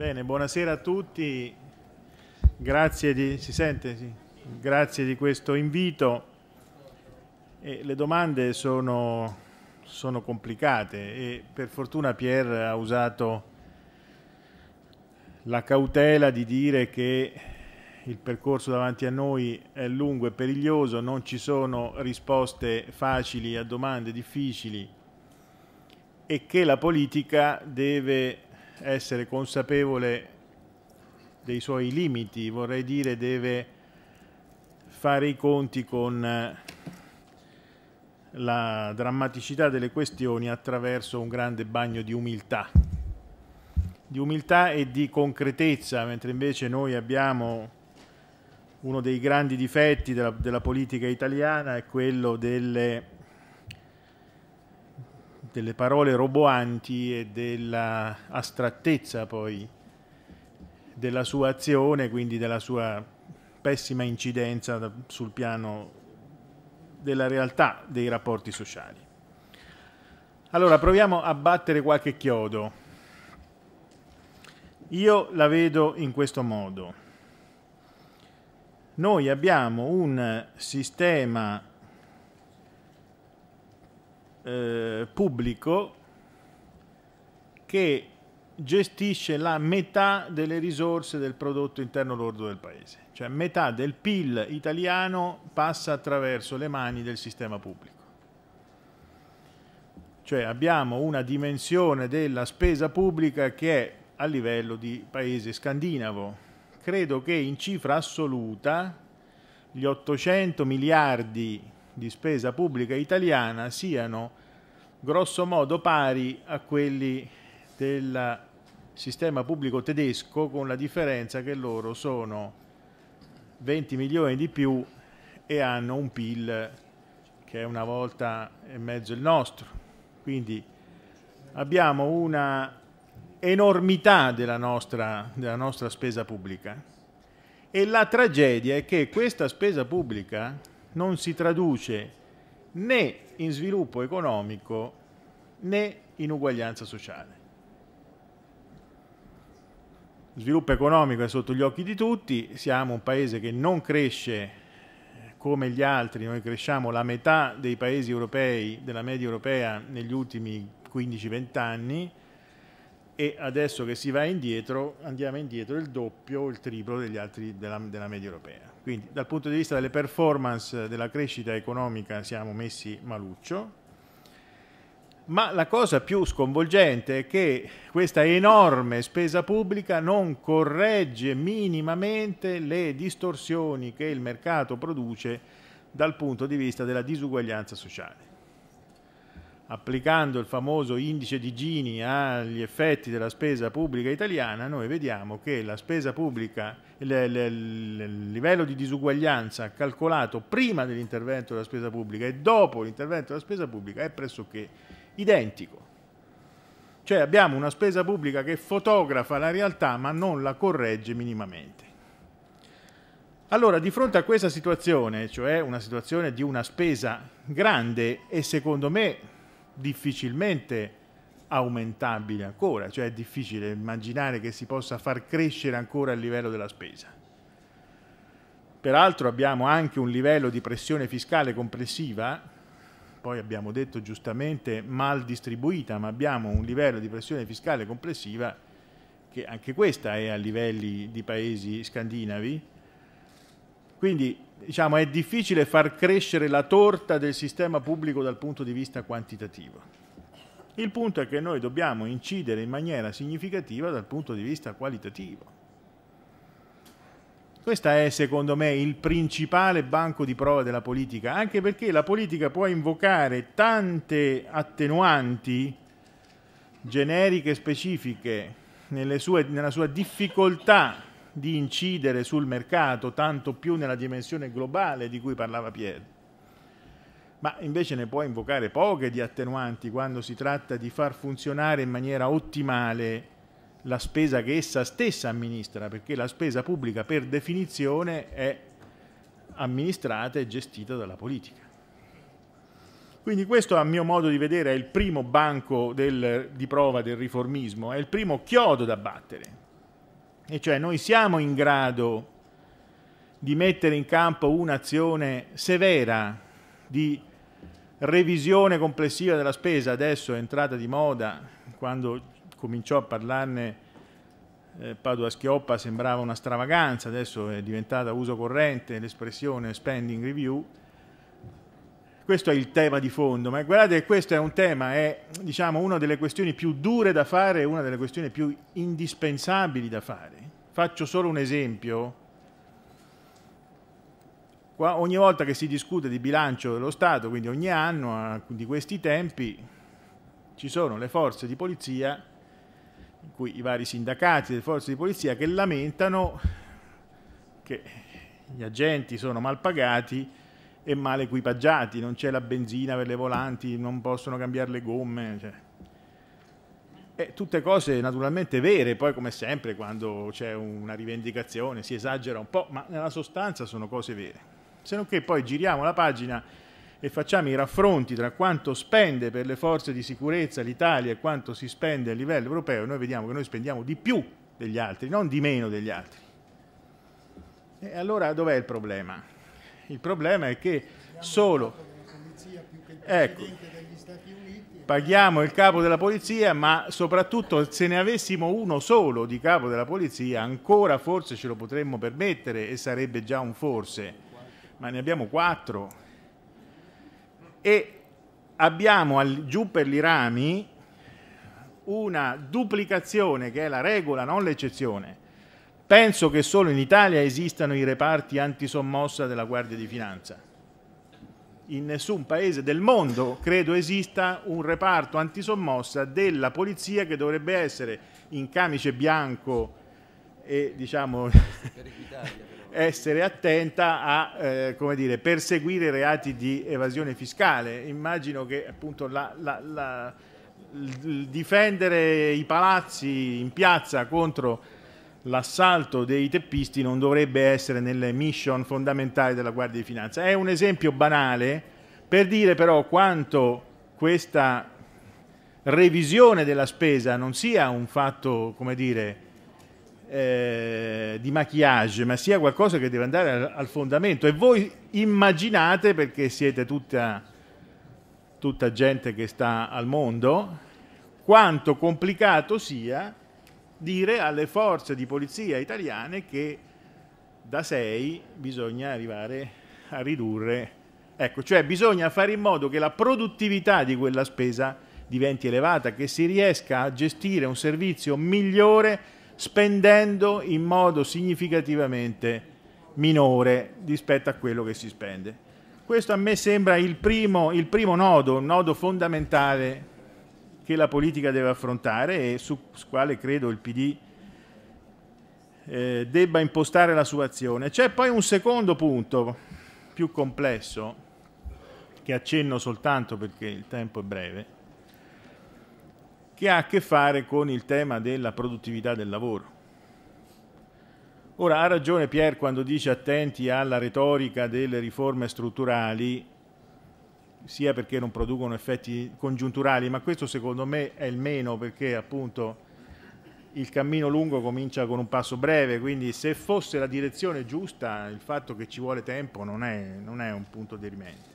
Bene, buonasera a tutti, grazie di, sente, sì. grazie di questo invito. E le domande sono, sono, complicate e per fortuna Pierre ha usato la cautela di dire che il percorso davanti a noi è lungo e periglioso, non ci sono risposte facili a domande difficili e che la politica deve essere consapevole dei suoi limiti, vorrei dire deve fare i conti con eh, la drammaticità delle questioni attraverso un grande bagno di umiltà, di umiltà e di concretezza, mentre invece noi abbiamo uno dei grandi difetti della, della politica italiana è quello delle delle parole roboanti e della astrattezza poi della sua azione, quindi della sua pessima incidenza sul piano della realtà dei rapporti sociali. Allora proviamo a battere qualche chiodo. Io la vedo in questo modo. Noi abbiamo un sistema eh, pubblico che gestisce la metà delle risorse del prodotto interno lordo del paese, cioè metà del PIL italiano passa attraverso le mani del sistema pubblico. Cioè abbiamo una dimensione della spesa pubblica che è a livello di paese scandinavo. Credo che in cifra assoluta gli 800 miliardi di di spesa pubblica italiana siano grosso modo pari a quelli del sistema pubblico tedesco con la differenza che loro sono 20 milioni di più e hanno un PIL che è una volta e mezzo il nostro. Quindi abbiamo una enormità della nostra, della nostra spesa pubblica e la tragedia è che questa spesa pubblica non si traduce né in sviluppo economico né in uguaglianza sociale. sviluppo economico è sotto gli occhi di tutti, siamo un paese che non cresce come gli altri, noi cresciamo la metà dei paesi europei, della media europea negli ultimi 15-20 anni e adesso che si va indietro andiamo indietro il doppio o il triplo degli altri della, della media europea. Quindi dal punto di vista delle performance della crescita economica siamo messi maluccio, ma la cosa più sconvolgente è che questa enorme spesa pubblica non corregge minimamente le distorsioni che il mercato produce dal punto di vista della disuguaglianza sociale applicando il famoso indice di Gini agli effetti della spesa pubblica italiana, noi vediamo che la spesa pubblica, il, livello di disuguaglianza calcolato prima dell'intervento della spesa pubblica e dopo l'intervento della spesa pubblica è pressoché identico. Cioè abbiamo una spesa pubblica che fotografa la realtà ma non la corregge minimamente. Allora, di fronte a questa situazione, cioè una situazione di una spesa grande e secondo me difficilmente aumentabile ancora, cioè è difficile immaginare che si possa far crescere ancora il livello della spesa. Peraltro abbiamo anche un livello di pressione fiscale complessiva, poi abbiamo detto giustamente mal distribuita, ma abbiamo un livello di pressione fiscale complessiva che anche questa è a livelli di paesi scandinavi, quindi diciamo, è difficile far crescere la torta del sistema pubblico dal punto di vista quantitativo. Il punto è che noi dobbiamo incidere in maniera significativa dal punto di vista qualitativo. Questo è secondo me il principale banco di prova della politica, anche perché la politica può invocare tante attenuanti generiche specifiche sue, nella sua difficoltà di incidere sul mercato, tanto più nella dimensione globale di cui parlava Pierre. Ma invece ne può invocare poche di attenuanti quando si tratta di far funzionare in maniera ottimale la spesa che essa stessa amministra, perché la spesa pubblica per definizione è amministrata e gestita dalla politica. Quindi questo a mio modo di vedere è il primo banco del, di prova del riformismo, è il primo chiodo da battere e cioè noi siamo in grado di mettere in campo un'azione severa di revisione complessiva della spesa, adesso è entrata di moda, quando cominciò a parlarne eh, Padua Schioppa sembrava una stravaganza, adesso è diventata uso corrente l'espressione spending review, questo è il tema di fondo, ma guardate che questo è un tema, è diciamo, una delle questioni più dure da fare, una delle questioni più indispensabili da fare. Faccio solo un esempio. Qua, ogni volta che si discute di bilancio dello Stato, quindi ogni anno di questi tempi, ci sono le forze di polizia, in cui i vari sindacati delle forze di polizia, che lamentano che gli agenti sono mal pagati e male equipaggiati, non c'è la benzina per le volanti, non possono cambiare le gomme. Cioè. E tutte cose naturalmente vere, poi come sempre quando c'è una rivendicazione si esagera un po', ma nella sostanza sono cose vere. Se non che poi giriamo la pagina e facciamo i raffronti tra quanto spende per le forze di sicurezza l'Italia e quanto si spende a livello europeo, noi vediamo che noi spendiamo di più degli altri, non di meno degli altri. E allora dov'è il problema? Il problema è che solo... Ecco, paghiamo il capo della polizia, ma soprattutto se ne avessimo uno solo di capo della polizia, ancora forse ce lo potremmo permettere e sarebbe già un forse, ma ne abbiamo quattro. E abbiamo al, giù per i rami una duplicazione che è la regola, non l'eccezione. Penso che solo in Italia esistano i reparti antisommossa della Guardia di Finanza. In nessun paese del mondo credo esista un reparto antisommossa della polizia che dovrebbe essere in camice bianco e diciamo, essere attenta a eh, dire, perseguire reati di evasione fiscale. Immagino che appunto la, la, la, difendere i palazzi in piazza contro l'assalto dei teppisti non dovrebbe essere nelle mission fondamentali della Guardia di Finanza. È un esempio banale per dire però quanto questa revisione della spesa non sia un fatto, come dire, eh, di maquillage, ma sia qualcosa che deve andare al, al fondamento. E voi immaginate, perché siete tutta, tutta gente che sta al mondo, quanto complicato sia dire alle forze di polizia italiane che da 6 bisogna arrivare a ridurre, ecco, cioè bisogna fare in modo che la produttività di quella spesa diventi elevata, che si riesca a gestire un servizio migliore spendendo in modo significativamente minore rispetto a quello che si spende. Questo a me sembra il primo, il primo nodo, un nodo fondamentale che la politica deve affrontare e su quale credo il PD eh, debba impostare la sua azione. C'è poi un secondo punto più complesso che accenno soltanto perché il tempo è breve, che ha a che fare con il tema della produttività del lavoro. Ora ha ragione Pier quando dice attenti alla retorica delle riforme strutturali sia perché non producono effetti congiunturali, ma questo secondo me è il meno perché appunto il cammino lungo comincia con un passo breve, quindi se fosse la direzione giusta il fatto che ci vuole tempo non è, non è un punto derimente.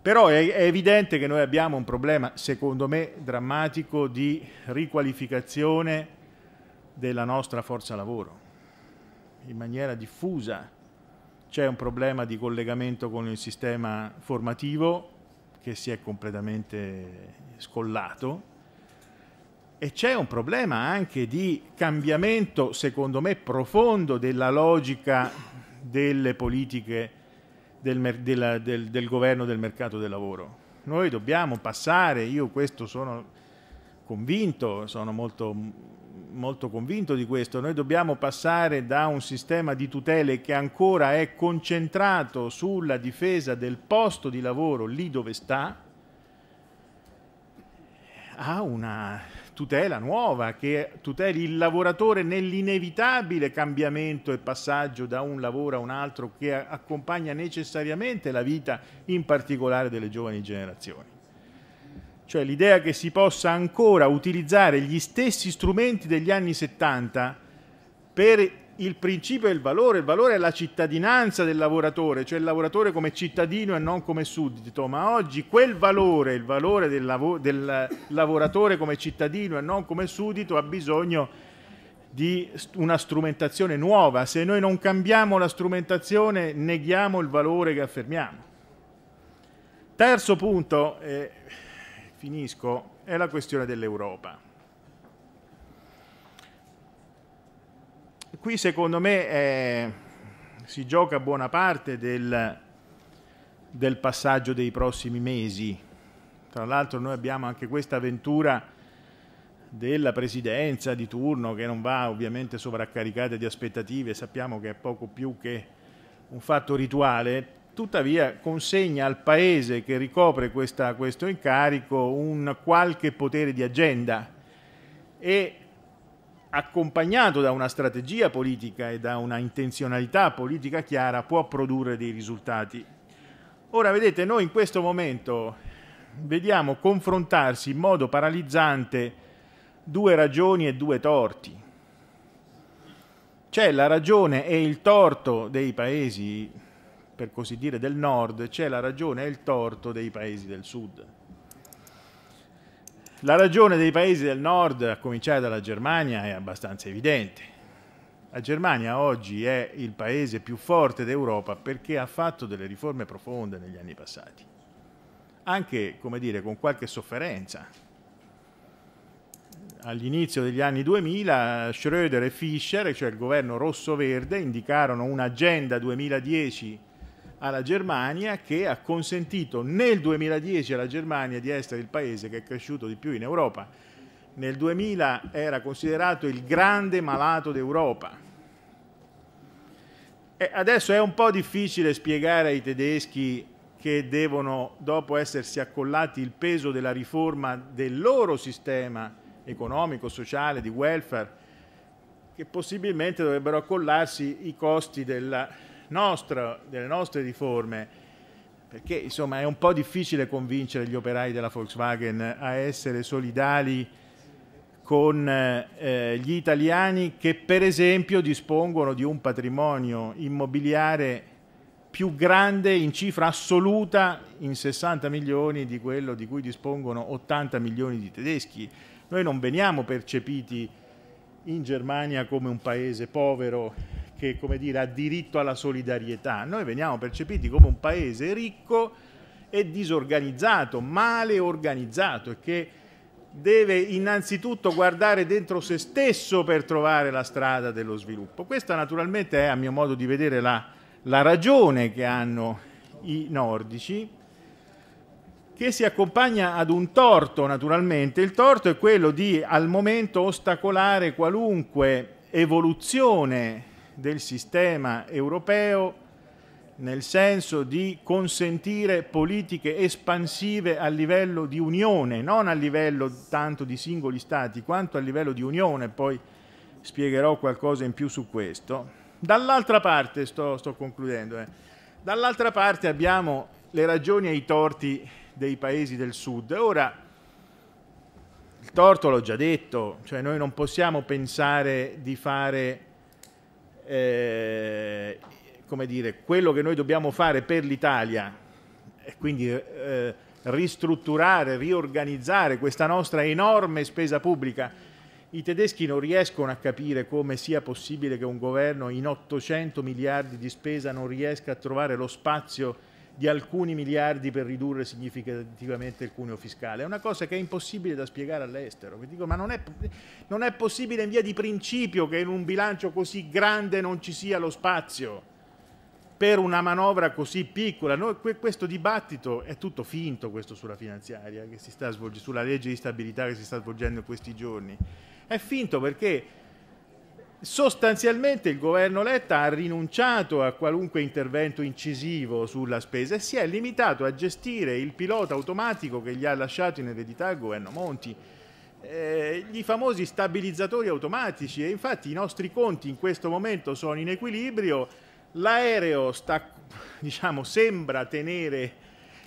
Però è, è, evidente che noi abbiamo un problema, secondo me, drammatico di riqualificazione della nostra forza lavoro in maniera diffusa c'è un problema di collegamento con il sistema formativo che si è completamente scollato e c'è un problema anche di cambiamento, secondo me, profondo della logica delle politiche del, della, del, del governo del mercato del lavoro. Noi dobbiamo passare, io questo sono convinto, sono molto molto convinto di questo, noi dobbiamo passare da un sistema di tutele che ancora è concentrato sulla difesa del posto di lavoro lì dove sta, a una tutela nuova che tuteli il lavoratore nell'inevitabile cambiamento e passaggio da un lavoro a un altro che accompagna necessariamente la vita in particolare delle giovani generazioni cioè l'idea che si possa ancora utilizzare gli stessi strumenti degli anni 70 per il principio e il valore, il valore è la cittadinanza del lavoratore, cioè il lavoratore come cittadino e non come suddito, ma oggi quel valore, il valore del, lav del lavoratore come cittadino e non come suddito ha bisogno di una strumentazione nuova, se noi non cambiamo la strumentazione neghiamo il valore che affermiamo. Terzo punto, eh, finisco, è la questione dell'Europa. Qui secondo me eh, si gioca buona parte del, del passaggio dei prossimi mesi. Tra l'altro noi abbiamo anche questa avventura della presidenza di turno che non va ovviamente sovraccaricata di aspettative, sappiamo che è poco più che un fatto rituale, tuttavia consegna al Paese che ricopre questa, questo incarico un qualche potere di agenda e accompagnato da una strategia politica e da una intenzionalità politica chiara può produrre dei risultati. Ora vedete, noi in questo momento vediamo confrontarsi in modo paralizzante due ragioni e due torti. C'è la ragione e il torto dei paesi per così dire, del nord, c'è la ragione e il torto dei paesi del sud. La ragione dei paesi del nord, a cominciare dalla Germania, è abbastanza evidente. La Germania oggi è il paese più forte d'Europa perché ha fatto delle riforme profonde negli anni passati, anche, come dire, con qualche sofferenza. All'inizio degli anni 2000 Schröder e Fischer, cioè il governo rosso-verde, indicarono un'agenda 2010 alla Germania che ha consentito nel 2010 alla Germania di essere il paese che è cresciuto di più in Europa. Nel 2000 era considerato il grande malato d'Europa. adesso è un po' difficile spiegare ai tedeschi che devono, dopo essersi accollati il peso della riforma del loro sistema economico, sociale, di welfare, che possibilmente dovrebbero accollarsi i costi della nostra, delle nostre riforme, perché insomma è un po' difficile convincere gli operai della Volkswagen a essere solidali con eh, gli italiani che per esempio dispongono di un patrimonio immobiliare più grande in cifra assoluta in 60 milioni di quello di cui dispongono 80 milioni di tedeschi. Noi non veniamo percepiti in Germania come un paese povero che come dire, ha diritto alla solidarietà. Noi veniamo percepiti come un paese ricco e disorganizzato, male organizzato e che deve innanzitutto guardare dentro se stesso per trovare la strada dello sviluppo. Questa naturalmente è, a mio modo di vedere, la, la ragione che hanno i nordici, che si accompagna ad un torto naturalmente. Il torto è quello di al momento ostacolare qualunque evoluzione del sistema europeo nel senso di consentire politiche espansive a livello di Unione, non a livello tanto di singoli Stati, quanto a livello di Unione, poi spiegherò qualcosa in più su questo. Dall'altra parte, sto, sto concludendo, eh, dall'altra parte abbiamo le ragioni e i torti dei paesi del Sud. Ora, il torto l'ho già detto, cioè noi non possiamo pensare di fare eh, come dire, quello che noi dobbiamo fare per l'Italia, e quindi eh, ristrutturare, riorganizzare questa nostra enorme spesa pubblica, i tedeschi non riescono a capire come sia possibile che un governo in 800 miliardi di spesa non riesca a trovare lo spazio di alcuni miliardi per ridurre significativamente il cuneo fiscale. È una cosa che è impossibile da spiegare all'estero. Vi dico, ma non è, non è possibile in via di principio che in un bilancio così grande non ci sia lo spazio per una manovra così piccola. Noi, questo dibattito è tutto finto, questo sulla finanziaria, che si sta svolgendo, sulla legge di stabilità che si sta svolgendo in questi giorni. È finto perché Sostanzialmente il governo Letta ha rinunciato a qualunque intervento incisivo sulla spesa e si è limitato a gestire il pilota automatico che gli ha lasciato in eredità il governo Monti. Eh, I famosi stabilizzatori automatici e infatti i nostri conti in questo momento sono in equilibrio, l'aereo diciamo, sembra tenere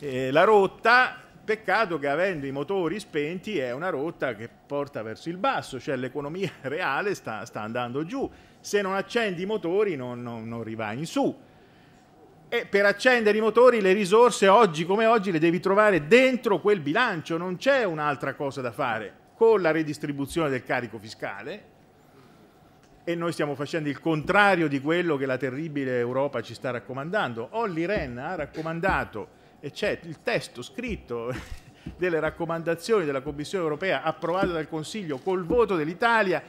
eh, la rotta, Peccato che avendo i motori spenti è una rotta che porta verso il basso, cioè l'economia reale sta, sta andando giù. Se non accendi i motori non, non, non rivai in su. E per accendere i motori le risorse oggi come oggi le devi trovare dentro quel bilancio, non c'è un'altra cosa da fare. Con la redistribuzione del carico fiscale, e noi stiamo facendo il contrario di quello che la terribile Europa ci sta raccomandando. Olli Ren ha raccomandato e c'è il testo scritto delle raccomandazioni della Commissione europea approvate dal Consiglio col voto dell'Italia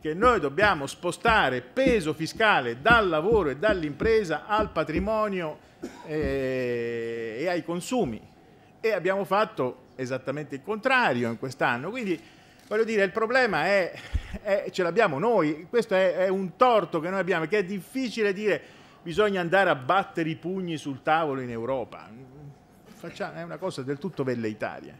che noi dobbiamo spostare peso fiscale dal lavoro e dall'impresa al patrimonio eh, e ai consumi e abbiamo fatto esattamente il contrario in quest'anno. Quindi voglio dire, il problema è, è ce l'abbiamo noi, questo è, è, un torto che noi abbiamo, che è difficile dire bisogna andare a battere i pugni sul tavolo in Europa facciamo, è una cosa del tutto velleitaria.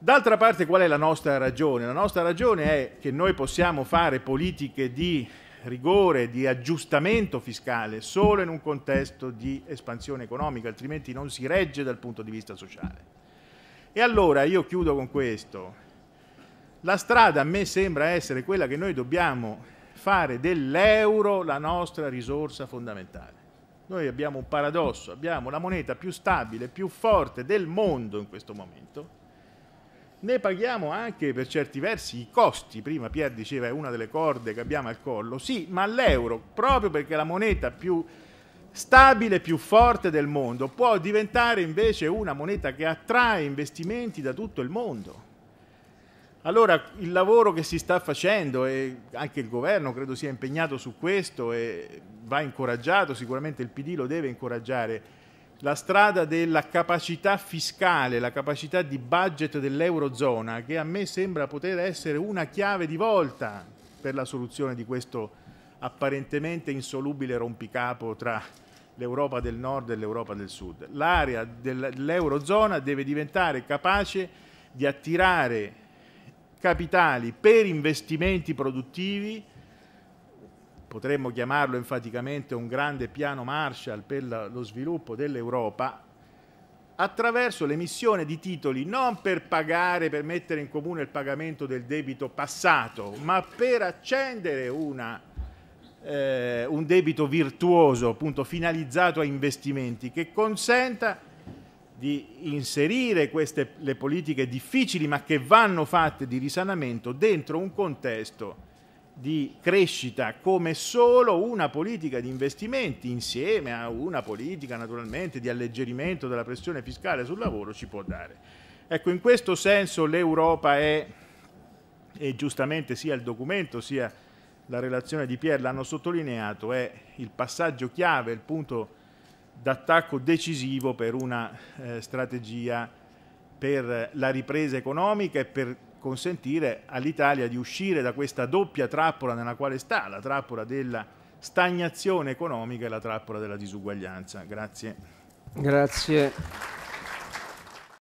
D'altra parte qual è la nostra ragione? La nostra ragione è che noi possiamo fare politiche di rigore, di aggiustamento fiscale solo in un contesto di espansione economica, altrimenti non si regge dal punto di vista sociale. E allora io chiudo con questo. La strada a me sembra essere quella che noi dobbiamo fare dell'euro la nostra risorsa fondamentale. Noi abbiamo un paradosso, abbiamo la moneta più stabile, più forte del mondo in questo momento. Ne paghiamo anche per certi versi i costi, prima Pier diceva è una delle corde che abbiamo al collo, sì, ma l'euro, proprio perché è la moneta più stabile, più forte del mondo, può diventare invece una moneta che attrae investimenti da tutto il mondo allora il lavoro che si sta facendo e anche il governo credo sia impegnato su questo e va incoraggiato, sicuramente il PD lo deve incoraggiare, la strada della capacità fiscale, la capacità di budget dell'Eurozona che a me sembra poter essere una chiave di volta per la soluzione di questo apparentemente insolubile rompicapo tra l'Europa del nord e l'Europa del sud. L'area dell'Eurozona deve diventare capace di attirare capitali per investimenti produttivi, potremmo chiamarlo enfaticamente un grande piano Marshall per lo sviluppo dell'Europa, attraverso l'emissione di titoli non per pagare, per mettere in comune il pagamento del debito passato, ma per accendere una, eh, un debito virtuoso, appunto, finalizzato a investimenti che consenta di inserire queste le politiche difficili ma che vanno fatte di risanamento dentro un contesto di crescita come solo una politica di investimenti insieme a una politica naturalmente di alleggerimento della pressione fiscale sul lavoro ci può dare. Ecco, in questo senso l'Europa è, e giustamente sia il documento sia la relazione di Pierre l'hanno sottolineato, è il passaggio chiave, il punto d'attacco decisivo per una eh, strategia per la ripresa economica e per consentire all'Italia di uscire da questa doppia trappola nella quale sta, la trappola della stagnazione economica e la trappola della disuguaglianza. Grazie. Grazie.